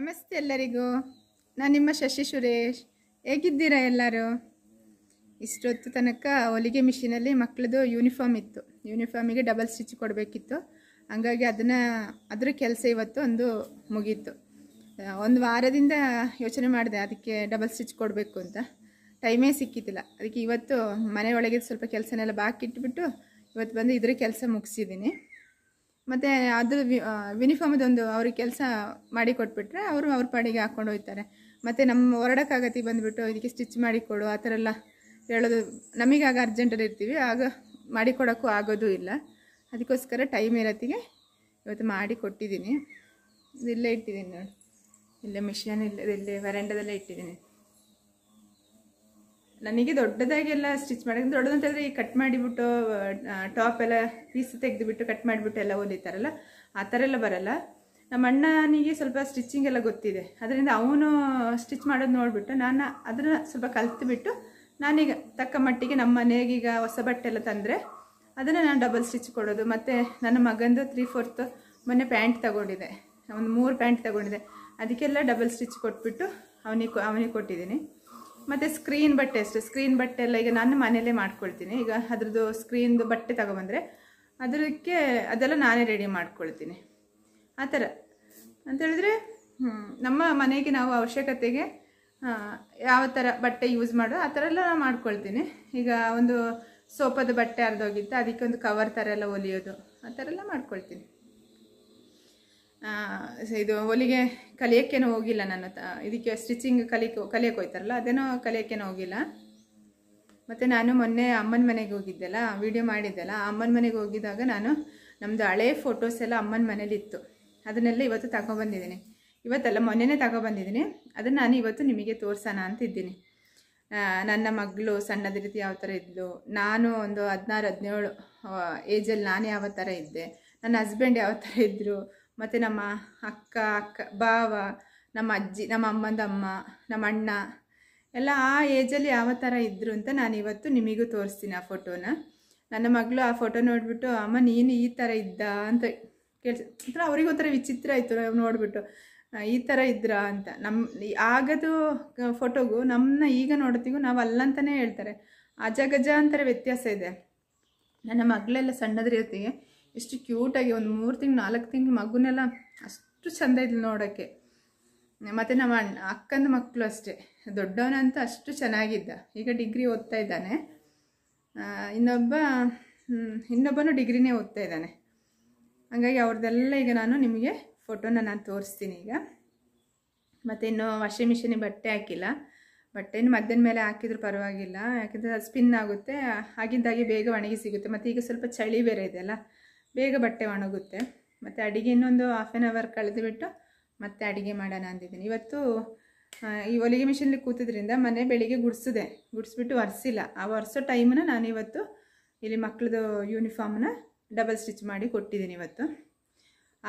ನಮಸ್ತೆ ಎಲ್ಲರಿಗೂ ನಾನು ನಿಮ್ಮ ಶಶಿ ಸುರೇಶ್ ಹೇಗಿದ್ದೀರಾ ಎಲ್ಲರೂ ಇಷ್ಟೊತ್ತು ತನಕ ಹೊಲಿಗೆ ಮಿಷಿನಲ್ಲಿ ಮಕ್ಕಳದು ಯೂನಿಫಾರ್ಮ್ ಇತ್ತು ಯೂನಿಫಾರ್ಮಿಗೆ ಡಬಲ್ ಸ್ಟಿಚ್ ಕೊಡಬೇಕಿತ್ತು ಹಂಗಾಗಿ ಅದನ್ನು ಅದರ ಕೆಲಸ ಇವತ್ತು ಒಂದು ಮುಗೀತು ಒಂದು ವಾರದಿಂದ ಯೋಚನೆ ಮಾಡಿದೆ ಅದಕ್ಕೆ ಡಬಲ್ ಸ್ಟಿಚ್ ಕೊಡಬೇಕು ಅಂತ ಟೈಮೇ ಸಿಕ್ಕಿದ್ದಿಲ್ಲ ಅದಕ್ಕೆ ಇವತ್ತು ಮನೆ ಒಳಗೆ ಸ್ವಲ್ಪ ಕೆಲಸನೆಲ್ಲ ಬಾಕಿ ಇಟ್ಬಿಟ್ಟು ಇವತ್ತು ಬಂದು ಇದರ ಕೆಲಸ ಮುಗಿಸಿದ್ದೀನಿ ಮತ್ತು ಅದ್ರ ಯುನಿಫಾರ್ಮ್ದು ಒಂದು ಅವ್ರಿಗೆ ಕೆಲಸ ಮಾಡಿ ಕೊಟ್ಬಿಟ್ರೆ ಅವರು ಅವ್ರ ಪಾಡಿಗೆ ಹಾಕ್ಕೊಂಡು ಹೋಗ್ತಾರೆ ಮತ್ತು ನಮ್ಮ ಹೊರಡಕ್ಕಾಗತ್ತಿ ಬಂದುಬಿಟ್ಟು ಇದಕ್ಕೆ ಸ್ಟಿಚ್ ಮಾಡಿಕೊಡು ಆ ಥರ ಎಲ್ಲ ಹೇಳೋದು ನಮಗಾಗ ಅರ್ಜೆಂಟಲ್ಲಿ ಇರ್ತೀವಿ ಆಗ ಮಾಡಿಕೊಡೋಕ್ಕೂ ಆಗೋದೂ ಇಲ್ಲ ಅದಕ್ಕೋಸ್ಕರ ಟೈಮ್ ಇರತ್ತಿಗೆ ಇವತ್ತು ಮಾಡಿ ಕೊಟ್ಟಿದ್ದೀನಿ ಇಲ್ಲೇ ಇಟ್ಟಿದ್ದೀನಿ ನೋಡಿ ಇಲ್ಲೇ ಮಿಷನ್ ಇಲ್ಲ ಇಲ್ಲೇ ವರಂಡದಲ್ಲೇ ಇಟ್ಟಿದ್ದೀನಿ ನನಗೆ ದೊಡ್ಡದಾಗೆಲ್ಲ ಸ್ಟಿಚ್ ಮಾಡಿ ದೊಡ್ಡದಂತಂದರೆ ಈ ಕಟ್ ಮಾಡಿಬಿಟ್ಟು ಟಾಪ್ ಎಲ್ಲ ಪೀಸ್ ತೆಗೆದುಬಿಟ್ಟು ಕಟ್ ಮಾಡಿಬಿಟ್ಟು ಎಲ್ಲ ಹೊಲಿತಾರಲ್ಲ ಆ ಥರ ಎಲ್ಲ ಬರಲ್ಲ ನಮ್ಮ ಅಣ್ಣನಿಗೆ ಸ್ವಲ್ಪ ಸ್ಟಿಚ್ಚಿಂಗ್ ಎಲ್ಲ ಗೊತ್ತಿದೆ ಅದರಿಂದ ಅವನು ಸ್ಟಿಚ್ ಮಾಡೋದು ನೋಡಿಬಿಟ್ಟು ನಾನು ಅದನ್ನು ಸ್ವಲ್ಪ ಕಲ್ತುಬಿಟ್ಟು ನಾನೀಗ ತಕ್ಕ ಮಟ್ಟಿಗೆ ನಮ್ಮ ಈಗ ಹೊಸ ಬಟ್ಟೆ ಎಲ್ಲ ತಂದರೆ ಅದನ್ನು ನಾನು ಡಬಲ್ ಸ್ಟಿಚ್ ಕೊಡೋದು ಮತ್ತು ನನ್ನ ಮಗಂದು ತ್ರೀ ಫೋರ್ತ್ ಮೊನ್ನೆ ಪ್ಯಾಂಟ್ ತಗೊಂಡಿದೆ ಒಂದು ಮೂರು ಪ್ಯಾಂಟ್ ತಗೊಂಡಿದೆ ಅದಕ್ಕೆಲ್ಲ ಡಬಲ್ ಸ್ಟಿಚ್ ಕೊಟ್ಬಿಟ್ಟು ಅವನಿಗೆ ಅವನಿಗೆ ಕೊಟ್ಟಿದ್ದೀನಿ ಮತ್ತು ಸ್ಕ್ರೀನ್ ಬಟ್ಟೆ ಅಷ್ಟೇ ಸ್ಕ್ರೀನ್ ಬಟ್ಟೆ ಎಲ್ಲ ಈಗ ನಾನು ಮನೆಯಲ್ಲೇ ಮಾಡ್ಕೊಳ್ತೀನಿ ಈಗ ಅದ್ರದ್ದು ಸ್ಕ್ರೀನ್ದು ಬಟ್ಟೆ ತಗೊಬಂದರೆ ಅದಕ್ಕೆ ಅದೆಲ್ಲ ನಾನೇ ರೆಡಿ ಮಾಡ್ಕೊಳ್ತೀನಿ ಆ ಥರ ಅಂತೇಳಿದ್ರೆ ನಮ್ಮ ಮನೆಗೆ ನಾವು ಅವಶ್ಯಕತೆಗೆ ಯಾವ ಥರ ಬಟ್ಟೆ ಯೂಸ್ ಮಾಡೋ ಆ ಥರ ಎಲ್ಲ ನಾನು ಮಾಡ್ಕೊಳ್ತೀನಿ ಈಗ ಒಂದು ಸೋಪದ ಬಟ್ಟೆ ಹರಿದೋಗಿತ್ತು ಅದಕ್ಕೆ ಒಂದು ಕವರ್ ಥರ ಎಲ್ಲ ಹೊಲಿಯೋದು ಆ ಥರ ಎಲ್ಲ ಮಾಡ್ಕೊಳ್ತೀನಿ ಇದು ಹೊಲಿಗೆ ಕಲಿಯೋಕ್ಕೇನೋ ಹೋಗಿಲ್ಲ ನಾನು ಇದಕ್ಕೆ ಸ್ಟಿಚಿಂಗ್ ಕಲಿಯಕ್ಕೆ ಕಲಿಯೋಕೆ ಹೋಯ್ತಾರಲ್ಲ ಅದೇನೋ ಕಲಿಯೋಕ್ಕೇನೋ ಹೋಗಿಲ್ಲ ಮತ್ತು ನಾನು ಮೊನ್ನೆ ಅಮ್ಮನ ಮನೆಗೆ ಹೋಗಿದ್ದೆಲ್ಲ ವೀಡಿಯೋ ಮಾಡಿದ್ದೆಲ್ಲ ಅಮ್ಮನ ಮನೆಗೆ ಹೋಗಿದ್ದಾಗ ನಾನು ನಮ್ಮದು ಹಳೆ ಫೋಟೋಸ್ ಎಲ್ಲ ಅಮ್ಮನ ಮನೇಲಿ ಇತ್ತು ಅದನ್ನೆಲ್ಲ ಇವತ್ತು ತಗೊಬಂದಿದ್ದೀನಿ ಇವತ್ತಲ್ಲ ಮೊನ್ನೆನೇ ತಗೊಬಂದಿದ್ದೀನಿ ಅದನ್ನು ನಾನು ಇವತ್ತು ನಿಮಗೆ ತೋರಿಸೋಣ ಅಂತ ಇದ್ದೀನಿ ನನ್ನ ಮಗಳು ಸಣ್ಣದ ರೀತಿ ಯಾವ ಥರ ಇದ್ದು ನಾನು ಒಂದು ಹದಿನಾರು ಹದಿನೇಳು ಏಜಲ್ಲಿ ನಾನು ಯಾವ ಥರ ಇದ್ದೆ ನನ್ನ ಹಸ್ಬೆಂಡ್ ಯಾವ ಥರ ಇದ್ದರು ಮತ್ತು ನಮ್ಮ ಅಕ್ಕ ಅಕ್ಕ ಭಾವ ನಮ್ಮ ಅಜ್ಜಿ ನಮ್ಮ ಅಮ್ಮಂದಮ್ಮ ನಮ್ಮ ಅಣ್ಣ ಎಲ್ಲ ಆ ಏಜಲ್ಲಿ ಯಾವ ಥರ ಇದ್ದರು ಅಂತ ನಾನು ಇವತ್ತು ನಿಮಗೂ ತೋರಿಸ್ತೀನಿ ಆ ಫೋಟೋನ ನನ್ನ ಮಗಳು ಆ ಫೋಟೋ ನೋಡಿಬಿಟ್ಟು ಅಮ್ಮ ನೀನು ಈ ಥರ ಇದ್ದ ಅಂತ ಕೇಳಿಸ್ ಒಂಥರ ಅವ್ರಿಗೊಂಥರ ವಿಚಿತ್ರ ಆಯಿತು ನೋಡಿಬಿಟ್ಟು ಈ ಥರ ಇದ್ರ ಅಂತ ನಮ್ಮ ಆಗದು ಫೋಟೋಗೂ ನಮ್ಮನ್ನ ಈಗ ನೋಡ್ತೀಗೂ ನಾವು ಅಲ್ಲಂತಲೇ ಹೇಳ್ತಾರೆ ಅಜಗಜ ಅಂತಾರೆ ವ್ಯತ್ಯಾಸ ಇದೆ ನನ್ನ ಮಗಳೆಲ್ಲ ಸಣ್ಣದ್ರ ಜೊತೆಗೆ ಎಷ್ಟು ಕ್ಯೂಟಾಗಿ ಒಂದು ಮೂರು ತಿಂಗಳು ನಾಲ್ಕು ತಿಂಗಳು ಮಗುನೆಲ್ಲ ಅಷ್ಟು ಚೆಂದ ಇದ್ಲು ನೋಡೋಕ್ಕೆ ಮತ್ತು ನಮ್ಮ ಅಣ್ಣ ಅಕ್ಕನ ಮಕ್ಕಳು ಅಷ್ಟೇ ದೊಡ್ಡವನಂತೂ ಅಷ್ಟು ಚೆನ್ನಾಗಿದ್ದ ಈಗ ಡಿಗ್ರಿ ಓದ್ತಾ ಇದ್ದಾನೆ ಇನ್ನೊಬ್ಬ ಇನ್ನೊಬ್ಬನೂ ಡಿಗ್ರಿನೇ ಓದ್ತಾ ಇದ್ದಾನೆ ಹಾಗಾಗಿ ಅವ್ರದ್ದೆಲ್ಲ ಈಗ ನಾನು ನಿಮಗೆ ಫೋಟೋನ ನಾನು ತೋರಿಸ್ತೀನಿ ಈಗ ಮತ್ತು ಇನ್ನು ವಾಷಿಂಗ್ ಮಿಷಿನಿಗೆ ಬಟ್ಟೆ ಹಾಕಿಲ್ಲ ಬಟ್ಟೆನೂ ಮಧ್ಯಾಹ್ನ ಮೇಲೆ ಹಾಕಿದ್ರು ಪರವಾಗಿಲ್ಲ ಯಾಕೆಂದರೆ ಅದು ಸ್ಪಿನ್ ಆಗುತ್ತೆ ಆಗಿದ್ದಾಗೆ ಬೇಗ ಒಣಗಿ ಸಿಗುತ್ತೆ ಮತ್ತು ಈಗ ಸ್ವಲ್ಪ ಚಳಿ ಬೇರೆ ಇದೆಯಲ್ಲ ಬೇಗ ಬಟ್ಟೆ ಒಣಗುತ್ತೆ ಮತ್ತು ಅಡುಗೆ ಇನ್ನೊಂದು ಹಾಫ್ ಆನ್ ಅವರ್ ಕಳೆದುಬಿಟ್ಟು ಮತ್ತೆ ಅಡುಗೆ ಮಾಡೋಣ ಅಂದಿದ್ದೀನಿ ಇವತ್ತು ಈ ಹೊಲಿಗೆ ಮಿಷಿನಲ್ಲಿ ಕೂತಿದ್ರಿಂದ ಮನೆ ಬೆಳಿಗ್ಗೆ ಗುಡಿಸಿದೆ ಗುಡಿಸ್ಬಿಟ್ಟು ಒರೆಸಿಲ್ಲ ಆ ಒರೆಸೋ ಟೈಮನ್ನ ಇವತ್ತು ಇಲ್ಲಿ ಮಕ್ಕಳದು ಯೂನಿಫಾರ್ಮನ್ನ ಡಬಲ್ ಸ್ಟಿಚ್ ಮಾಡಿ ಕೊಟ್ಟಿದ್ದೀನಿ ಇವತ್ತು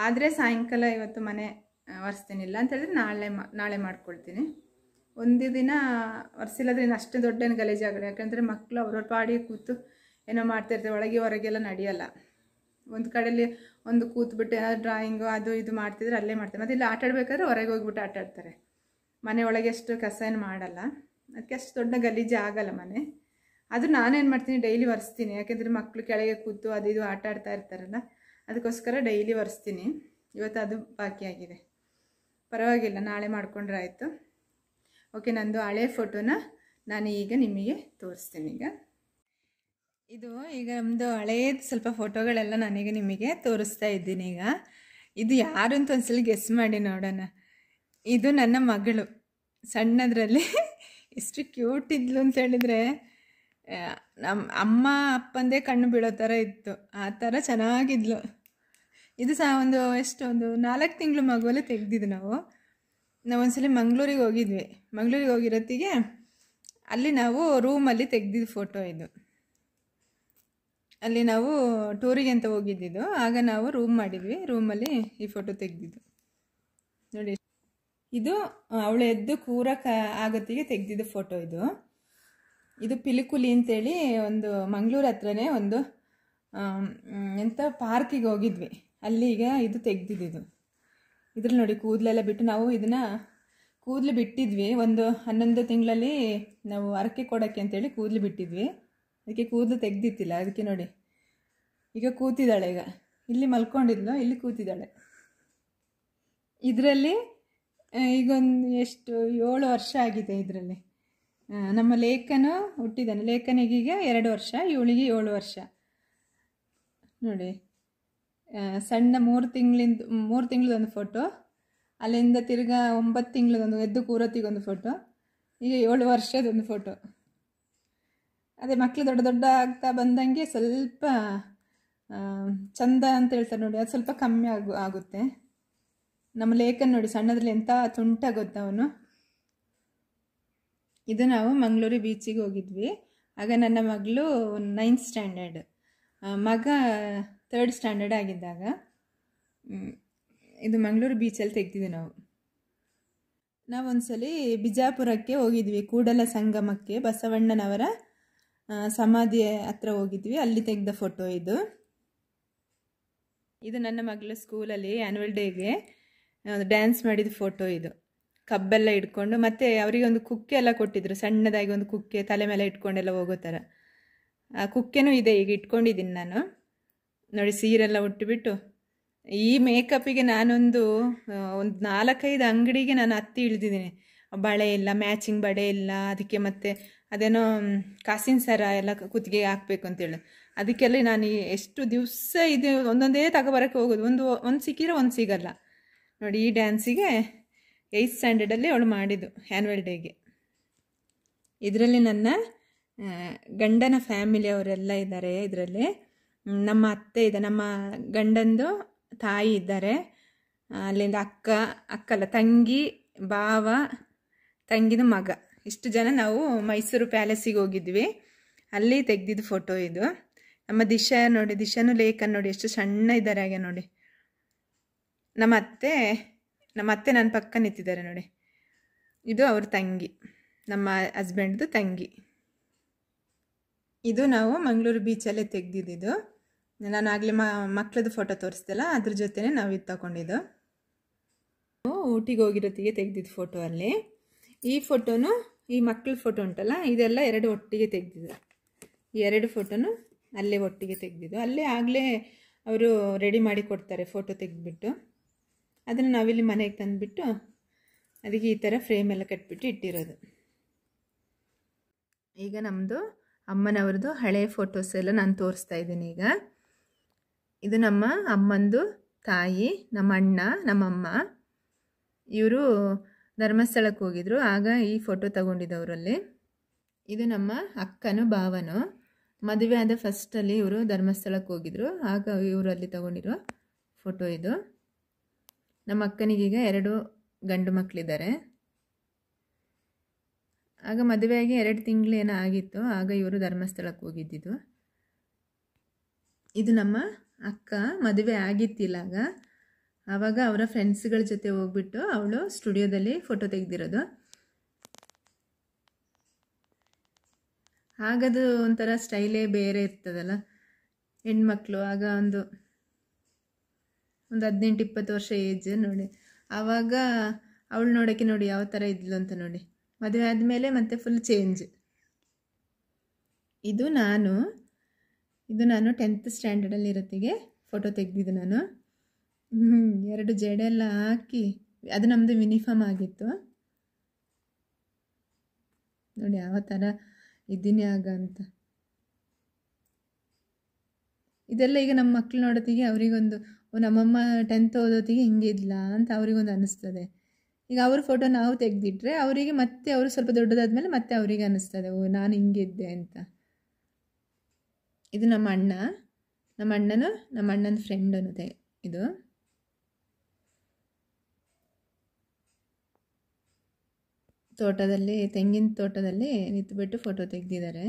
ಆದರೆ ಸಾಯಂಕಾಲ ಇವತ್ತು ಮನೆ ಒರೆಸ್ತೀನಿಲ್ಲ ಅಂತೇಳಿದ್ರೆ ನಾಳೆ ನಾಳೆ ಮಾಡ್ಕೊಳ್ತೀನಿ ಒಂದು ದಿನ ಒರೆಸಿಲ್ಲದ್ರಿಂದ ಅಷ್ಟು ದೊಡ್ಡ ಗಲೀಜಾಗಲ್ಲ ಯಾಕಂದರೆ ಮಕ್ಕಳು ಅವ್ರವ್ರ ಪಾಡಿಗೆ ಕೂತು ಏನೋ ಮಾಡ್ತಾಯಿರ್ತಾರೆ ಒಳಗೆ ಹೊರಗೆಲ್ಲ ನಡೆಯಲ್ಲ ಒಂದು ಕಡೆಯಲ್ಲಿ ಒಂದು ಕೂತ್ಬಿಟ್ಟು ಏನಾದ್ರು ಡ್ರಾಯಿಂಗು ಅದು ಇದು ಮಾಡ್ತಿದ್ರೆ ಅಲ್ಲೇ ಮಾಡ್ತಾರೆ ಮತ್ತು ಇಲ್ಲಿ ಆಟಾಡ್ಬೇಕಾದ್ರೆ ಹೊರಗೆ ಹೋಗ್ಬಿಟ್ಟು ಆಟಾಡ್ತಾರೆ ಮನೆ ಒಳಗೆ ಅಷ್ಟು ಕಸ ಏನು ಮಾಡಲ್ಲ ಅದಕ್ಕೆ ಅಷ್ಟು ದೊಡ್ಡ ಗಲೀಜು ಆಗಲ್ಲ ಮನೆ ಅದು ನಾನೇನು ಮಾಡ್ತೀನಿ ಡೈಲಿ ಒರೆಸ್ತೀನಿ ಯಾಕೆಂದರೆ ಮಕ್ಕಳು ಕೆಳಗೆ ಕೂತು ಅದು ಇದು ಆಟ ಆಡ್ತಾ ಇರ್ತಾರಲ್ಲ ಅದಕ್ಕೋಸ್ಕರ ಡೈಲಿ ಒರೆಸ್ತೀನಿ ಇವತ್ತು ಅದು ಬಾಕಿಯಾಗಿದೆ ಪರವಾಗಿಲ್ಲ ನಾಳೆ ಮಾಡಿಕೊಂಡ್ರೆ ಆಯಿತು ಓಕೆ ನಂದು ಹಳೆ ಫೋಟೋನ ನಾನು ಈಗ ನಿಮಗೆ ತೋರಿಸ್ತೀನಿ ಈಗ ಇದು ಈಗ ನಮ್ಮದು ಹಳೇದು ಸ್ವಲ್ಪ ಫೋಟೋಗಳೆಲ್ಲ ನಾನೀಗ ನಿಮಗೆ ತೋರಿಸ್ತಾ ಇದ್ದೀನಿ ಈಗ ಇದು ಯಾರು ಅಂತ ಒಂದ್ಸಲ ಗೆಸ್ ಮಾಡಿ ನೋಡೋಣ ಇದು ನನ್ನ ಮಗಳು ಸಣ್ಣದರಲ್ಲಿ ಎಷ್ಟು ಕ್ಯೂಟ್ ಇದ್ಲು ಅಂತ ಹೇಳಿದ್ರೆ ನಮ್ಮ ಅಮ್ಮ ಅಪ್ಪಂದೇ ಕಣ್ಣು ಬೀಳೋ ಥರ ಇತ್ತು ಆ ಥರ ಚೆನ್ನಾಗಿದ್ಲು ಇದು ಸಹ ಒಂದು ಎಷ್ಟು ಒಂದು ನಾಲ್ಕು ತಿಂಗಳು ಮಗುವಲ್ಲೇ ತೆಗೆದಿದ್ದು ನಾವು ನಾವು ಒಂದ್ಸಲಿ ಮಂಗಳೂರಿಗೆ ಹೋಗಿದ್ವಿ ಮಂಗಳೂರಿಗೆ ಹೋಗಿರೋತ್ತಿಗೆ ಅಲ್ಲಿ ನಾವು ರೂಮಲ್ಲಿ ತೆಗೆದಿದ್ದು ಫೋಟೋ ಇದು ಅಲ್ಲಿ ನಾವು ಟೂರಿಗೆ ಅಂತ ಹೋಗಿದ್ದಿದ್ದು ಆಗ ನಾವು ರೂಮ್ ಮಾಡಿದ್ವಿ ರೂಮಲ್ಲಿ ಈ ಫೋಟೋ ತೆಗೆದಿದ್ದು ನೋಡಿ ಇದು ಅವಳು ಎದ್ದು ಕೂರಕ ಆಗತ್ತಿಗೆ ತೆಗೆದಿದ್ದ ಫೋಟೋ ಇದು ಇದು ಪಿಲಿಕುಲಿ ಅಂತೇಳಿ ಒಂದು ಮಂಗಳೂರು ಹತ್ರನೇ ಒಂದು ಎಂಥ ಪಾರ್ಕಿಗೆ ಹೋಗಿದ್ವಿ ಅಲ್ಲಿ ಈಗ ಇದು ತೆಗೆದಿದ್ದು ಇದ್ರಲ್ಲಿ ನೋಡಿ ಕೂದಲೆಲ್ಲ ಬಿಟ್ಟು ನಾವು ಇದನ್ನು ಕೂದಲು ಬಿಟ್ಟಿದ್ವಿ ಒಂದು ಹನ್ನೊಂದು ತಿಂಗಳಲ್ಲಿ ನಾವು ಅರಕೆ ಕೊಡೋಕ್ಕೆ ಅಂತೇಳಿ ಕೂದಲು ಬಿಟ್ಟಿದ್ವಿ ಅದಕ್ಕೆ ಕೂದಲು ತೆಗ್ದಿತ್ತಿಲ್ಲ ಅದಕ್ಕೆ ನೋಡಿ ಈಗ ಕೂತಿದ್ದಾಳೆ ಈಗ ಇಲ್ಲಿ ಮಲ್ಕೊಂಡಿದ್ಲು ಇಲ್ಲಿ ಕೂತಿದ್ದಾಳೆ ಇದರಲ್ಲಿ ಈಗೊಂದು ಎಷ್ಟು ಏಳು ವರ್ಷ ಆಗಿದೆ ಇದರಲ್ಲಿ ನಮ್ಮ ಲೇಖನ ಹುಟ್ಟಿದ್ದಾನೆ ಲೇಖನಿಗೀಗ ಎರಡು ವರ್ಷ ಇವಳಿಗೆ ಏಳು ವರ್ಷ ನೋಡಿ ಸಣ್ಣ ಮೂರು ತಿಂಗಳಿಂದ ಮೂರು ತಿಂಗಳದೊಂದು ಫೋಟೋ ಅಲ್ಲಿಂದ ತಿರ್ಗಾ ಒಂಬತ್ತು ತಿಂಗಳದೊಂದು ಎದ್ದು ಕೂರೋತಿಗೊಂದು ಫೋಟೋ ಈಗ ಏಳು ವರ್ಷದೊಂದು ಫೋಟೋ ಅದೇ ಮಕ್ಕಳು ದೊಡ್ಡ ದೊಡ್ಡ ಆಗ್ತಾ ಬಂದಂಗೆ ಸ್ವಲ್ಪ ಚಂದ ಅಂತ ಹೇಳ್ತಾರೆ ನೋಡಿ ಅದು ಸ್ವಲ್ಪ ಕಮ್ಮಿ ಆಗು ಆಗುತ್ತೆ ನಮ್ಮ ಲೇಖನ್ ನೋಡಿ ಸಣ್ಣದ್ರಲ್ಲಿ ಎಂಥ ತುಂಟ ಗೊತ್ತವನು ಇದು ನಾವು ಮಂಗಳೂರು ಬೀಚಿಗೆ ಹೋಗಿದ್ವಿ ಆಗ ನನ್ನ ಮಗಳು ನೈನ್ತ್ ಸ್ಟ್ಯಾಂಡರ್ಡ್ ಮಗ ತರ್ಡ್ ಸ್ಟ್ಯಾಂಡರ್ಡ್ ಆಗಿದ್ದಾಗ ಇದು ಮಂಗಳೂರು ಬೀಚಲ್ಲಿ ತೆಗ್ದಿದ್ವಿ ನಾವು ನಾವೊಂದ್ಸಲಿ ಬಿಜಾಪುರಕ್ಕೆ ಹೋಗಿದ್ವಿ ಕೂಡಲ ಸಂಗಮಕ್ಕೆ ಬಸವಣ್ಣನವರ ಸಮಾಧಿ ಹತ್ರ ಹೋಗಿದ್ವಿ ಅಲ್ಲಿ ತೆಗೆದ ಫೋಟೋ ಇದು ಇದು ನನ್ನ ಮಗಳ ಸ್ಕೂಲಲ್ಲಿ ಆ್ಯನ್ಯುವಲ್ ಡೇಗೆ ಡ್ಯಾನ್ಸ್ ಮಾಡಿದ ಫೋಟೋ ಇದು ಕಬ್ಬೆಲ್ಲ ಇಟ್ಕೊಂಡು ಮತ್ತು ಅವರಿಗೆ ಒಂದು ಕುಕ್ಕೆ ಎಲ್ಲ ಕೊಟ್ಟಿದ್ರು ಸಣ್ಣದಾಗಿ ಒಂದು ಕುಕ್ಕೆ ತಲೆ ಮೇಲೆ ಇಟ್ಕೊಂಡೆಲ್ಲ ಹೋಗೋ ಥರ ಆ ಕುಕ್ಕೆನೂ ಇದೆ ಈಗ ಇಟ್ಕೊಂಡಿದ್ದೀನಿ ನಾನು ನೋಡಿ ಸೀರೆಲ್ಲ ಉಟ್ಟುಬಿಟ್ಟು ಈ ಮೇಕಪ್ಪಿಗೆ ನಾನೊಂದು ಒಂದು ನಾಲ್ಕೈದು ಅಂಗಡಿಗೆ ನಾನು ಹತ್ತಿ ಇಳಿದಿದ್ದೀನಿ ಬಳೆ ಇಲ್ಲ ಮ್ಯಾಚಿಂಗ್ ಬಳೆ ಇಲ್ಲ ಅದಕ್ಕೆ ಮತ್ತೆ ಅದೇನೋ ಕಾಸಿನ ಸರ ಎಲ್ಲ ಕುತ್ತಿಗೆ ಹಾಕ್ಬೇಕು ಅಂತೇಳಿ ಅದಕ್ಕೆಲ್ಲ ನಾನು ಎಷ್ಟು ದಿವಸ ಇದು ಒಂದೊಂದೇ ತಗೊಬರೋಕ್ಕೆ ಹೋಗೋದು ಒಂದು ಒಂದು ಸಿಕ್ಕಿರೋ ಒಂದು ಸಿಗಲ್ಲ ನೋಡಿ ಈ ಡ್ಯಾನ್ಸಿಗೆ ಏಯ್ತ್ ಸ್ಟ್ಯಾಂಡರ್ಡಲ್ಲಿ ಅವಳು ಮಾಡಿದ್ದು ಆ್ಯನ್ವಲ್ ಡೇಗೆ ಇದರಲ್ಲಿ ನನ್ನ ಗಂಡನ ಅವರೆಲ್ಲ ಇದ್ದಾರೆ ಇದರಲ್ಲಿ ನಮ್ಮ ಅತ್ತೆ ಇದೆ ನಮ್ಮ ಗಂಡಂದು ತಾಯಿ ಇದ್ದಾರೆ ಅಲ್ಲಿಂದ ಅಕ್ಕ ಅಕ್ಕಲ್ಲ ತಂಗಿ ಭಾವ ತಂಗಿನ ಮಗ ಇಷ್ಟು ಜನ ನಾವು ಮೈಸೂರು ಪ್ಯಾಲೇಸಿಗೆ ಹೋಗಿದ್ವಿ ಅಲ್ಲಿ ತೆಗೆದಿದ್ದು ಫೋಟೋ ಇದು ನಮ್ಮ ದಿಶಾ ನೋಡಿ ದಿಶಾನು ಲೇಖನ್ ನೋಡಿ ಎಷ್ಟು ಸಣ್ಣ ಇದ್ದಾರೆ ಹಾಗೆ ನೋಡಿ ನಮ್ಮ ಅತ್ತೆ ನಮ್ಮ ಅತ್ತೆ ನನ್ನ ಪಕ್ಕ ನಿಂತಿದ್ದಾರೆ ನೋಡಿ ಇದು ಅವ್ರ ತಂಗಿ ನಮ್ಮ ಹಸ್ಬೆಂಡ್ದು ತಂಗಿ ಇದು ನಾವು ಮಂಗಳೂರು ಬೀಚಲ್ಲೇ ತೆಗ್ದಿದ್ದು ನಾನು ಆಗಲೇ ಮಕ್ಳದ್ದು ಫೋಟೋ ತೋರಿಸ್ದಲ್ಲ ಅದ್ರ ಜೊತೆನೇ ನಾವು ಇದು ತಗೊಂಡಿದ್ದು ಊಟಿಗೆ ಹೋಗಿರೋತ್ತಿಗೆ ತೆಗೆದಿದ್ದು ಫೋಟೋ ಅಲ್ಲಿ ಈ ಫೋಟೋನು ಈ ಮಕ್ಕಳ ಫೋಟೋ ಉಂಟಲ್ಲ ಇದೆಲ್ಲ ಎರಡು ಒಟ್ಟಿಗೆ ತೆಗೆದಿದ್ದು ಎರಡು ಫೋಟೋನು ಅಲ್ಲೇ ಒಟ್ಟಿಗೆ ತೆಗೆದಿದ್ದು ಅಲ್ಲೇ ಆಗಲೇ ಅವರು ರೆಡಿ ಮಾಡಿ ಕೊಡ್ತಾರೆ ಫೋಟೋ ತೆಗೆದುಬಿಟ್ಟು ಅದನ್ನು ನಾವಿಲ್ಲಿ ಮನೆಗೆ ತಂದುಬಿಟ್ಟು ಅದಕ್ಕೆ ಈ ಥರ ಫ್ರೇಮ್ ಎಲ್ಲ ಕಟ್ಬಿಟ್ಟು ಇಟ್ಟಿರೋದು ಈಗ ನಮ್ಮದು ಅಮ್ಮನವ್ರದ್ದು ಹಳೆಯ ಫೋಟೋಸ್ ಎಲ್ಲ ನಾನು ತೋರಿಸ್ತಾ ಇದ್ದೀನಿ ಈಗ ಇದು ನಮ್ಮ ಅಮ್ಮಂದು ತಾಯಿ ನಮ್ಮ ಅಣ್ಣ ನಮ್ಮಮ್ಮ ಇವರು ಧರ್ಮಸ್ಥಳಕ್ಕೆ ಹೋಗಿದ್ರು ಆಗ ಈ ಫೋಟೋ ತಗೊಂಡಿದ್ದವರಲ್ಲಿ ಇದು ನಮ್ಮ ಅಕ್ಕನು ಭಾವನು ಮದುವೆ ಆದ ಫಸ್ಟಲ್ಲಿ ಇವರು ಧರ್ಮಸ್ಥಳಕ್ಕೆ ಹೋಗಿದ್ರು ಆಗ ಇವರಲ್ಲಿ ತಗೊಂಡಿರೋ ಫೋಟೋ ಇದು ನಮ್ಮ ಅಕ್ಕನಿಗೀಗ ಎರಡು ಗಂಡು ಮಕ್ಕಳಿದ್ದಾರೆ ಆಗ ಮದುವೆಯಾಗಿ ಎರಡು ತಿಂಗಳೇನೋ ಆಗಿತ್ತು ಆಗ ಇವರು ಧರ್ಮಸ್ಥಳಕ್ಕೆ ಹೋಗಿದ್ದಿದ್ದು ಇದು ನಮ್ಮ ಅಕ್ಕ ಮದುವೆ ಆಗಿತ್ತಿಲ್ಲ ಆಗ ಆವಾಗ ಅವರ ಫ್ರೆಂಡ್ಸ್ಗಳ ಜೊತೆ ಹೋಗ್ಬಿಟ್ಟು ಅವಳು ಸ್ಟುಡಿಯೋದಲ್ಲಿ ಫೋಟೋ ತೆಗೆದಿರೋದು ಆಗದು ಒಂಥರ ಸ್ಟೈಲೇ ಬೇರೆ ಇರ್ತದಲ್ಲ ಹೆಣ್ಮಕ್ಳು ಆಗ ಒಂದು ಒಂದು ಹದಿನೆಂಟು ಇಪ್ಪತ್ತು ವರ್ಷ ಏಜ್ ನೋಡಿ ಆವಾಗ ಅವಳು ನೋಡೋಕ್ಕೆ ನೋಡಿ ಯಾವ ಥರ ಇದ್ಲು ಅಂತ ನೋಡಿ ಮದುವೆ ಆದಮೇಲೆ ಮತ್ತೆ ಫುಲ್ ಚೇಂಜ್ ಇದು ನಾನು ಇದು ನಾನು ಟೆಂತ್ ಇರೋತ್ತಿಗೆ ಫೋಟೋ ತೆಗೆದಿದ್ದು ನಾನು ಹ್ಞೂ ಎರಡು ಜಡೆಲ್ಲ ಹಾಕಿ ಅದು ನಮ್ಮದು ಯೂನಿಫಾರ್ಮ್ ಆಗಿತ್ತು ನೋಡಿ ಯಾವ ಥರ ಇದ್ದೀನಿ ಆಗ ಅಂತ ಇದೆಲ್ಲ ಈಗ ನಮ್ಮ ಮಕ್ಳು ನೋಡೋತ್ತಿಗೆ ಅವರಿಗೊಂದು ನಮ್ಮಮ್ಮ ಟೆಂತ್ ಓದೋತ್ತಿಗೆ ಹಿಂಗಿದ್ಲ ಅಂತ ಅವರಿಗೊಂದು ಅನ್ನಿಸ್ತದೆ ಈಗ ಅವ್ರ ಫೋಟೋ ನಾವು ತೆಗೆದಿಟ್ರೆ ಅವರಿಗೆ ಮತ್ತೆ ಅವರು ಸ್ವಲ್ಪ ದೊಡ್ಡದಾದ ಮೇಲೆ ಮತ್ತೆ ಅವರಿಗೆ ಅನ್ನಿಸ್ತದೆ ಓ ನಾನು ಹಿಂಗಿದ್ದೆ ಅಂತ ಇದು ನಮ್ಮ ಅಣ್ಣ ನಮ್ಮ ಅಣ್ಣನು ನಮ್ಮ ಅಣ್ಣನ ಫ್ರೆಂಡನು ತೆ ಇದು ತೋಟದಲ್ಲಿ ತೆಂಗಿನ ತೋಟದಲ್ಲಿ ನಿಂತುಬಿಟ್ಟು ಫೋಟೋ ತೆಗೆದಿದ್ದಾರೆ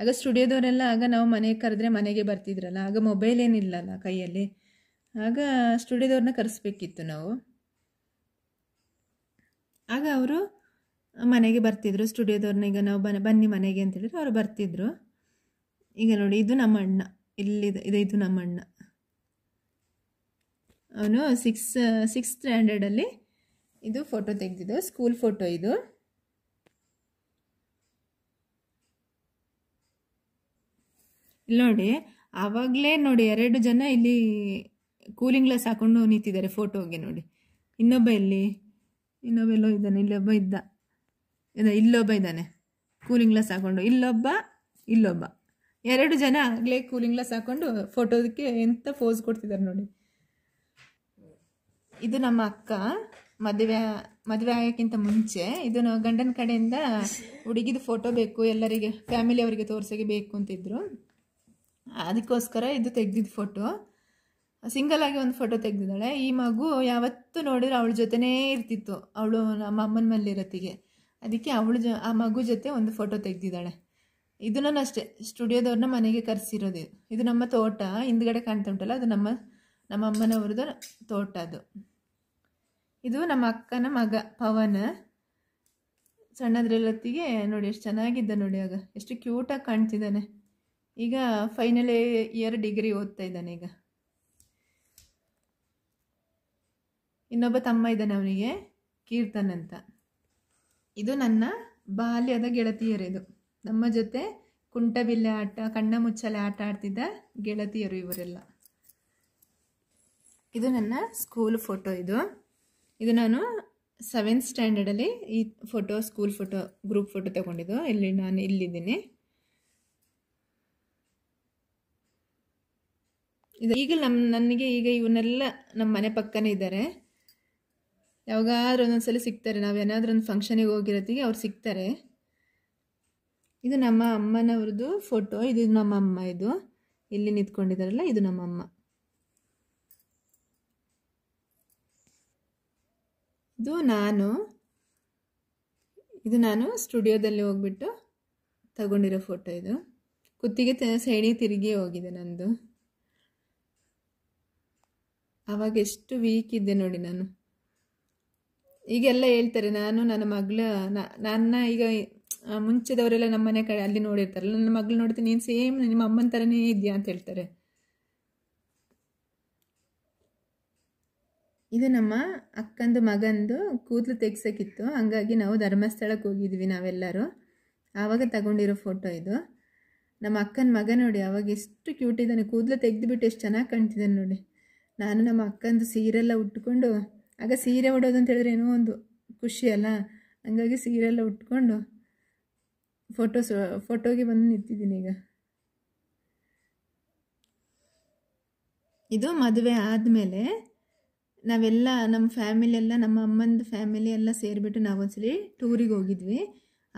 ಆಗ ಸ್ಟುಡಿಯೋದವರೆಲ್ಲ ಆಗ ನಾವು ಮನೆಗೆ ಕರೆದ್ರೆ ಮನೆಗೆ ಬರ್ತಿದ್ರಲ್ಲ ಆಗ ಮೊಬೈಲ್ ಏನಿಲ್ಲಲ್ಲ ಕೈಯಲ್ಲಿ ಆಗ ಸ್ಟುಡಿಯೋದವ್ರನ್ನ ಕರೆಸ್ಬೇಕಿತ್ತು ನಾವು ಆಗ ಅವರು ಮನೆಗೆ ಬರ್ತಿದ್ರು ಸ್ಟುಡಿಯೋದವ್ರನ್ನ ಈಗ ನಾವು ಬನ್ನಿ ಬನ್ನಿ ಮನೆಗೆ ಅಂತ ಅವರು ಅವರು ಬರ್ತಿದ್ರು ಈಗ ನೋಡಿ ಇದು ನಮ್ಮ ಅಣ್ಣ ಇಲ್ಲಿದೆ ಇದು ನಮ್ಮ ಅಣ್ಣ ಅವನು ಸಿಕ್ಸ್ ಸಿಕ್ಸ್ ಸ್ಟ್ಯಾಂಡರ್ಡಲ್ಲಿ ಇದು ಫೋಟೋ ತೆಗೆದಿದ್ದು ಸ್ಕೂಲ್ ಫೋಟೋ ಇದು ನೋಡಿ ಆವಾಗಲೇ ನೋಡಿ ಎರಡು ಜನ ಇಲ್ಲಿ ಕೂಲಿಂಗ್ ಗ್ಲಾಸ್ ಹಾಕೊಂಡು ನಿಂತಿದ್ದಾರೆ ಫೋಟೋಗೆ ನೋಡಿ ಇನ್ನೊಬ್ಬ ಇಲ್ಲಿ ಇನ್ನೊಬ್ಬ ಎಲ್ಲೋ ಇದ್ದಾನೆ ಇಲ್ಲೊಬ್ಬ ಇದ್ದ ಇಲ್ಲೊಬ್ಬ ಇದ್ದಾನೆ ಕೂಲಿಂಗ್ ಗ್ಲಾಸ್ ಹಾಕೊಂಡು ಇಲ್ಲೊಬ್ಬ ಇಲ್ಲೊಬ್ಬ ಎರಡು ಜನ ಆಗಲೇ ಕೂಲಿಂಗ್ ಗ್ಲಾಸ್ ಹಾಕೊಂಡು ಫೋಟೋದಕ್ಕೆ ಎಂತ ಫೋಸ್ ಕೊಡ್ತಿದ್ದಾರೆ ನೋಡಿ ಇದು ನಮ್ಮ ಅಕ್ಕ ಮದುವೆ ಮದುವೆ ಆಗೋಕ್ಕಿಂತ ಮುಂಚೆ ಇದನ್ನು ಗಂಡನ ಕಡೆಯಿಂದ ಹುಡುಗಿದ ಫೋಟೋ ಬೇಕು ಎಲ್ಲರಿಗೆ ಫ್ಯಾಮಿಲಿ ಅವರಿಗೆ ತೋರ್ಸೋಕೆ ಬೇಕು ಅಂತಿದ್ರು ಅದಕ್ಕೋಸ್ಕರ ಇದು ತೆಗೆದಿದ್ದ ಫೋಟೋ ಸಿಂಗಲ್ ಆಗಿ ಒಂದು ಫೋಟೋ ತೆಗೆದಿದ್ದಾಳೆ ಈ ಮಗು ಯಾವತ್ತೂ ನೋಡಿದ್ರೆ ಅವಳ ಜೊತೆನೇ ಇರ್ತಿತ್ತು ಅವಳು ನಮ್ಮ ಅಮ್ಮನ ಮಲ್ಲಿರತ್ತಿಗೆ ಅದಕ್ಕೆ ಅವಳ ಜೊ ಆ ಮಗು ಜೊತೆ ಒಂದು ಫೋಟೋ ತೆಗೆದಿದ್ದಾಳೆ ಇದನ್ನ ಅಷ್ಟೇ ಸ್ಟುಡಿಯೋದವ್ರನ್ನ ಮನೆಗೆ ಕರೆಸಿರೋದು ಇದು ನಮ್ಮ ತೋಟ ಹಿಂದ್ಗಡೆ ಕಾಣ್ತಾ ಉಂಟಲ್ಲ ಅದು ನಮ್ಮ ನಮ್ಮ ಅಮ್ಮನವ್ರದ್ದು ತೋಟ ಅದು ಇದು ನಮ್ಮ ಅಕ್ಕನ ಮಗ ಪವನ್ ಸಣ್ಣದ್ರಲ್ಲತ್ತಿಗೆ ನೋಡಿ ಎಷ್ಟು ಚೆನ್ನಾಗಿದ್ದ ನೋಡಿ ಆಗ ಎಷ್ಟು ಕ್ಯೂಟಾಗಿ ಕಾಣ್ತಿದ್ದಾನೆ ಈಗ ಫೈನಲ್ ಇಯರ್ ಡಿಗ್ರಿ ಓದ್ತಾ ಇದ್ದಾನೆ ಈಗ ಇನ್ನೊಬ್ಬ ತಮ್ಮ ಇದ್ದಾನೆ ಅವನಿಗೆ ಕೀರ್ತನ್ ಅಂತ ಇದು ನನ್ನ ಬಾಲ್ಯದ ಗೆಳತಿಯರು ಇದು ನಮ್ಮ ಜೊತೆ ಕುಂಟಬಿಲ್ಲೆ ಆಟ ಕಣ್ಣ ಮುಚ್ಚಲೆ ಆಟ ಆಡ್ತಿದ್ದ ಗೆಳತಿಯರು ಇವರೆಲ್ಲ ಇದು ನನ್ನ ಸ್ಕೂಲ್ ಫೋಟೋ ಇದು ಇದು ನಾನು ಸೆವೆಂತ್ ಸ್ಟ್ಯಾಂಡರ್ಡಲ್ಲಿ ಈ photo school photo group photo ತಗೊಂಡಿದ್ದು ಇಲ್ಲಿ ನಾನು ಇಲ್ಲಿದ್ದೀನಿ ಇದು ಈಗ ನಮ್ಮ ನನಗೆ ಈಗ ಇವನ್ನೆಲ್ಲ ನಮ್ಮ ಮನೆ ಪಕ್ಕನೇ ಇದ್ದಾರೆ ಯಾವಾಗಾದ್ರೂ ಒಂದೊಂದ್ಸಲ ಸಿಗ್ತಾರೆ ನಾವು ಏನಾದರೂ ಒಂದು ಫಂಕ್ಷನಿಗೆ ಹೋಗಿರೋತ್ತಿಗೆ ಅವ್ರು ಸಿಗ್ತಾರೆ ಇದು ನಮ್ಮ ಅಮ್ಮನವ್ರದ್ದು ಫೋಟೋ ಇದು ನಮ್ಮ ಅಮ್ಮ ಇದು ಇಲ್ಲಿ ನಿಂತ್ಕೊಂಡಿದ್ದಾರಲ್ಲ ಇದು ನಮ್ಮ ಅಮ್ಮ ಇದು ನಾನು ಇದು ನಾನು ಸ್ಟುಡಿಯೋದಲ್ಲಿ ಹೋಗ್ಬಿಟ್ಟು ತಗೊಂಡಿರೋ ಫೋಟೋ ಇದು ಕುತ್ತಿಗೆ ಸೈಡಿಗೆ ತಿರುಗಿ ಹೋಗಿದೆ ನಂದು ಆವಾಗ ಎಷ್ಟು ವೀಕ್ ಇದ್ದೆ ನೋಡಿ ನಾನು ಈಗೆಲ್ಲ ಹೇಳ್ತಾರೆ ನಾನು ನನ್ನ ಮಗಳ ನನ್ನ ಈಗ ಮುಂಚೆದವರೆಲ್ಲ ನಮ್ಮ ಮನೆ ಕಡೆ ಅಲ್ಲಿ ನೋಡಿರ್ತಾರಲ್ಲ ನನ್ನ ಮಗಳು ನೋಡ್ತೀನಿ ನೀನು ಸೇಮ್ ನಿಮ್ಮ ಅಮ್ಮನ ಥರನೇ ಇದೆಯಾ ಅಂತ ಹೇಳ್ತಾರೆ ಇದು ನಮ್ಮ ಅಕ್ಕಂದು ಮಗಂದು ಕೂದಲು ತೆಗ್ಸೋಕ್ಕಿತ್ತು ಹಂಗಾಗಿ ನಾವು ಧರ್ಮಸ್ಥಳಕ್ಕೆ ಹೋಗಿದ್ವಿ ನಾವೆಲ್ಲರೂ ಆವಾಗ ತಗೊಂಡಿರೋ ಫೋಟೋ ಇದು ನಮ್ಮ ಅಕ್ಕನ ಮಗ ನೋಡಿ ಅವಾಗ ಎಷ್ಟು ಕ್ಯೂಟ್ ಇದ್ದಾನೆ ಕೂದಲು ತೆಗೆದುಬಿಟ್ಟು ಎಷ್ಟು ಚೆನ್ನಾಗಿ ಕಾಣ್ತಿದ್ದಾನೆ ನೋಡಿ ನಾನು ನಮ್ಮ ಅಕ್ಕಂದು ಸೀರೆಲ್ಲ ಉಟ್ಕೊಂಡು ಆಗ ಸೀರೆ ಉಡೋದು ಅಂತ ಹೇಳಿದ್ರೆ ಏನೋ ಒಂದು ಖುಷಿ ಅಲ್ಲ ಹಂಗಾಗಿ ಸೀರೆಲ್ಲ ಉಟ್ಕೊಂಡು ಫೋಟೋಸ್ ಫೋಟೋಗೆ ಬಂದು ನಿಂತಿದ್ದೀನಿ ಈಗ ಇದು ಮದುವೆ ಆದಮೇಲೆ ನಾವೆಲ್ಲ ನಮ್ಮ ಫ್ಯಾಮಿಲಿ ಎಲ್ಲ ನಮ್ಮ ಅಮ್ಮಂದು ಫ್ಯಾಮಿಲಿ ಎಲ್ಲ ಸೇರಿಬಿಟ್ಟು ನಾವೊಂದ್ಸಲಿ ಟೂರಿಗೆ ಹೋಗಿದ್ವಿ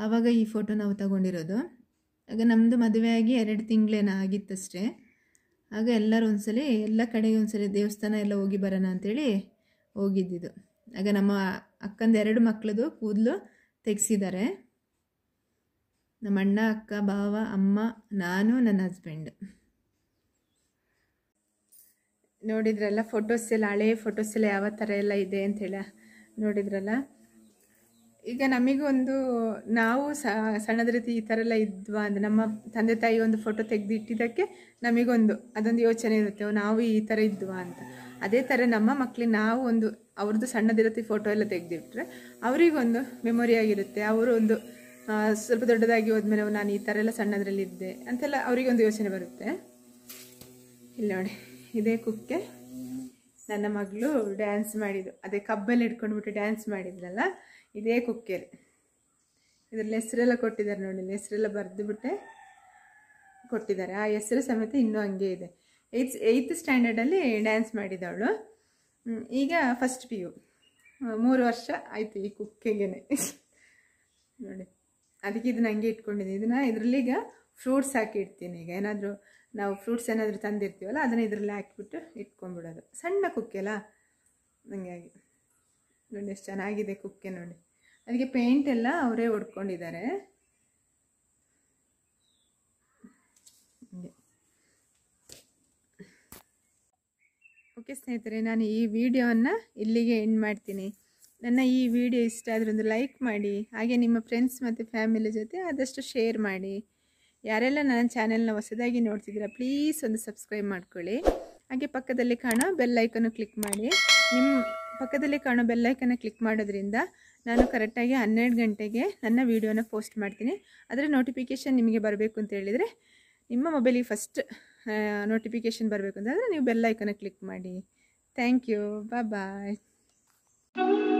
ಆವಾಗ ಈ ಫೋಟೋ ನಾವು ತಗೊಂಡಿರೋದು ಆಗ ನಮ್ಮದು ಆಗಿ ಎರಡು ತಿಂಗಳೇನೋ ಆಗಿತ್ತಷ್ಟೇ ಆಗ ಎಲ್ಲರೂ ಒಂದ್ಸಲಿ ಎಲ್ಲ ಕಡೆಗೆ ಒಂದ್ಸಲಿ ದೇವಸ್ಥಾನ ಎಲ್ಲ ಹೋಗಿ ಬರೋಣ ಅಂಥೇಳಿ ಹೋಗಿದ್ದಿದ್ದು ಆಗ ನಮ್ಮ ಅಕ್ಕಂದು ಎರಡು ಮಕ್ಕಳದು ಕೂದಲು ತೆಗೆಸಿದ್ದಾರೆ ನಮ್ಮ ಅಣ್ಣ ಅಕ್ಕ ಭಾವ ಅಮ್ಮ ನಾನು ನನ್ನ ಹಸ್ಬೆಂಡ್ ನೋಡಿದ್ರಲ್ಲ ಫೋಟೋಸ್ ಎಲ್ಲ ಹಳೆ ಫೋಟೋಸ್ ಎಲ್ಲ ಯಾವ ಥರ ಎಲ್ಲ ಇದೆ ಅಂತೇಳಿ ನೋಡಿದ್ರಲ್ಲ ಈಗ ನಮಗೊಂದು ನಾವು ನಾವು ಸಣ್ಣದ ರೀತಿ ಈ ಥರ ಎಲ್ಲ ಇದ್ವಾ ಅಂದರೆ ನಮ್ಮ ತಂದೆ ತಾಯಿ ಒಂದು ಫೋಟೋ ತೆಗೆದಿಟ್ಟಿದ್ದಕ್ಕೆ ನಮಗೊಂದು ಅದೊಂದು ಯೋಚನೆ ಇರುತ್ತೆ ನಾವು ಈ ಥರ ಇದ್ವಾ ಅಂತ ಅದೇ ಥರ ನಮ್ಮ ಮಕ್ಕಳಿಗೆ ನಾವು ಒಂದು ಅವ್ರದ್ದು ಸಣ್ಣದಿರತಿ ಫೋಟೋ ಎಲ್ಲ ತೆಗೆದಿಟ್ಟರೆ ಅವರಿಗೊಂದು ಮೆಮೊರಿ ಆಗಿರುತ್ತೆ ಅವರು ಒಂದು ಸ್ವಲ್ಪ ದೊಡ್ಡದಾಗಿ ಹೋದ್ಮೇಲೆ ನಾನು ಈ ಥರ ಎಲ್ಲ ಸಣ್ಣದರಲ್ಲಿ ಇದ್ದೆ ಅಂತೆಲ್ಲ ಅವರಿಗೊಂದು ಯೋಚನೆ ಬರುತ್ತೆ ಇಲ್ಲಿ ನೋಡಿ ಇದೇ ಕುಕ್ಕೆ ನನ್ನ ಮಗಳು ಡ್ಯಾನ್ಸ್ ಮಾಡಿದ್ದು ಅದೇ ಕಬ್ಬಲ್ಲಿ ಹಿಡ್ಕೊಂಡ್ಬಿಟ್ಟು ಡ್ಯಾನ್ಸ್ ಮಾಡಿದ್ನಲ್ಲ ಇದೇ ಕುಕ್ಕೆ ಇದ್ರಲ್ಲಿ ಹೆಸರೆಲ್ಲ ಕೊಟ್ಟಿದ್ದಾರೆ ನೋಡಿ ಹೆಸರೆಲ್ಲ ಬಿಟ್ಟೆ ಕೊಟ್ಟಿದ್ದಾರೆ ಆ ಹೆಸರು ಸಮೇತ ಇನ್ನೂ ಹಂಗೆ ಇದೆ ಏತ್ ಏಯ್ತ್ ಸ್ಟ್ಯಾಂಡರ್ಡಲ್ಲಿ ಡ್ಯಾನ್ಸ್ ಮಾಡಿದವಳು ಈಗ ಫಸ್ಟ್ ಪಿ ಯು ಮೂರು ವರ್ಷ ಆಯಿತು ಈ ಕುಕ್ಕೆಗೇನೆ ನೋಡಿ ಅದಕ್ಕೆ ಇದನ್ನ ಹಂಗೆ ಇಟ್ಕೊಂಡಿದ್ದೀನಿ ಇದನ್ನ ಇದರಲ್ಲಿ ಈಗ ಫ್ರೂಟ್ಸ್ ಹಾಕಿ ಇಡ್ತೀನಿ ಈಗ ಏನಾದರೂ ನಾವು ಫ್ರೂಟ್ಸ್ ಏನಾದರೂ ತಂದಿರ್ತೀವಲ್ಲ ಅದನ್ನು ಇದರಲ್ಲಿ ಹಾಕಿಬಿಟ್ಟು ಇಟ್ಕೊಂಡ್ಬಿಡೋದು ಸಣ್ಣ ಅಲ್ಲ ಹಂಗಾಗಿ ನೋಡಿ ಎಷ್ಟು ಚೆನ್ನಾಗಿದೆ ಕುಕ್ಕೆ ನೋಡಿ ಅದಕ್ಕೆ ಪೇಂಟ್ ಎಲ್ಲ ಅವರೇ ಹೊಡ್ಕೊಂಡಿದ್ದಾರೆ ಓಕೆ ಸ್ನೇಹಿತರೆ ನಾನು ಈ ವಿಡಿಯೋವನ್ನು ಇಲ್ಲಿಗೆ ಎಂಡ್ ಮಾಡ್ತೀನಿ ನನ್ನ ಈ ವಿಡಿಯೋ ಇಷ್ಟ ಆದರೆ ಒಂದು ಲೈಕ್ ಮಾಡಿ ಹಾಗೆ ನಿಮ್ಮ ಫ್ರೆಂಡ್ಸ್ ಮತ್ತು ಫ್ಯಾಮಿಲಿ ಜೊತೆ ಆದಷ್ಟು ಶೇರ್ ಮಾಡಿ ಯಾರೆಲ್ಲ ನನ್ನ ಚಾನೆಲ್ನ ಹೊಸದಾಗಿ ನೋಡ್ತಿದ್ದೀರ ಪ್ಲೀಸ್ ಒಂದು ಸಬ್ಸ್ಕ್ರೈಬ್ ಮಾಡ್ಕೊಳ್ಳಿ ಹಾಗೆ ಪಕ್ಕದಲ್ಲಿ ಕಾಣೋ ಬೆಲ್ಲೈಕನ್ನು ಕ್ಲಿಕ್ ಮಾಡಿ ನಿಮ್ಮ ಪಕ್ಕದಲ್ಲಿ ಕಾಣೋ ಬೆಲ್ಲೈಕನ್ನು ಕ್ಲಿಕ್ ಮಾಡೋದ್ರಿಂದ ನಾನು ಕರೆಕ್ಟಾಗಿ ಹನ್ನೆರಡು ಗಂಟೆಗೆ ನನ್ನ ವೀಡಿಯೋನ ಪೋಸ್ಟ್ ಮಾಡ್ತೀನಿ ಅದರ ನೋಟಿಫಿಕೇಷನ್ ನಿಮಗೆ ಬರಬೇಕು ಅಂತ ಹೇಳಿದರೆ ನಿಮ್ಮ ಮೊಬೈಲಿಗೆ ಫಸ್ಟ್ ನೋಟಿಫಿಕೇಷನ್ ಬರಬೇಕು ಅಂತಂದರೆ ನೀವು ಬೆಲ್ಲೈಕನ್ನು ಕ್ಲಿಕ್ ಮಾಡಿ ಥ್ಯಾಂಕ್ ಯು ಬಾಯ್ ಬಾಯ್